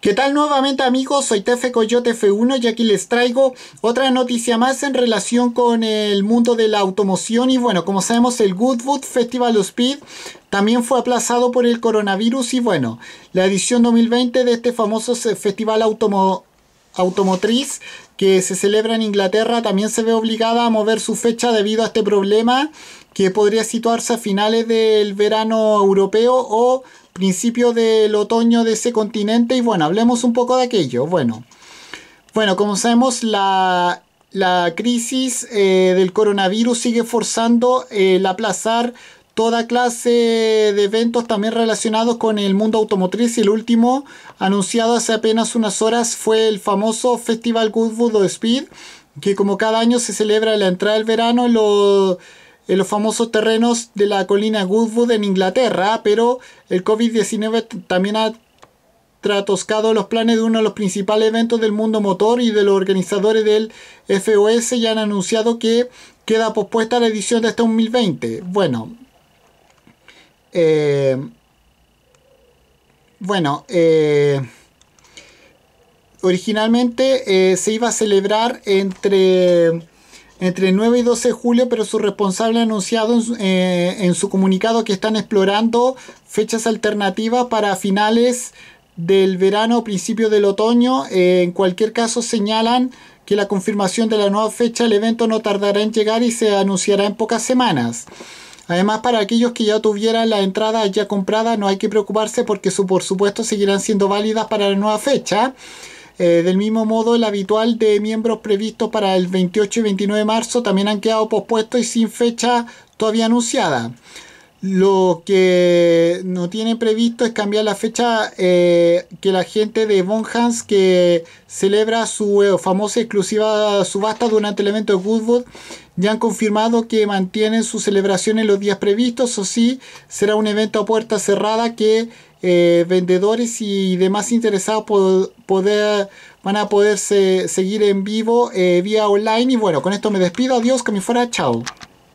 ¿Qué tal nuevamente amigos? Soy Tefe Coyote F1 y aquí les traigo otra noticia más en relación con el mundo de la automoción y bueno, como sabemos el Goodwood Festival of Speed también fue aplazado por el coronavirus y bueno, la edición 2020 de este famoso festival automotriz que se celebra en Inglaterra también se ve obligada a mover su fecha debido a este problema que podría situarse a finales del verano europeo o principio del otoño de ese continente y bueno, hablemos un poco de aquello. Bueno, bueno como sabemos, la, la crisis eh, del coronavirus sigue forzando eh, el aplazar toda clase de eventos también relacionados con el mundo automotriz y el último anunciado hace apenas unas horas fue el famoso Festival Goodwood Speed que como cada año se celebra la entrada del verano lo en los famosos terrenos de la colina Goodwood en Inglaterra, pero el COVID-19 también ha tratoscado los planes de uno de los principales eventos del mundo motor y de los organizadores del FOS ya han anunciado que queda pospuesta la edición de este 2020. Bueno, eh, bueno, eh, originalmente eh, se iba a celebrar entre entre el 9 y 12 de julio, pero su responsable ha anunciado eh, en su, comunicado que están explorando fechas alternativas para finales del verano o principio del otoño. Eh, en cualquier caso, señalan que la confirmación de la nueva fecha del evento no tardará en llegar y se anunciará en pocas semanas. Además, para aquellos que ya tuvieran la entrada ya comprada, no hay que preocuparse porque su, por supuesto seguirán siendo válidas para la nueva fecha. Eh, del mismo modo, el habitual de miembros previstos para el 28 y 29 de marzo también han quedado pospuestos y sin fecha todavía anunciada. Lo que no tiene previsto es cambiar la fecha eh, que la gente de Hans, que celebra su eh, famosa exclusiva subasta durante el evento de Goodwood ya han confirmado que mantienen su celebración en los días previstos o sí será un evento a puerta cerrada que eh, vendedores y demás interesados poder, van a poder seguir en vivo eh, vía online. Y bueno, con esto me despido. Adiós, que me fuera. Chao.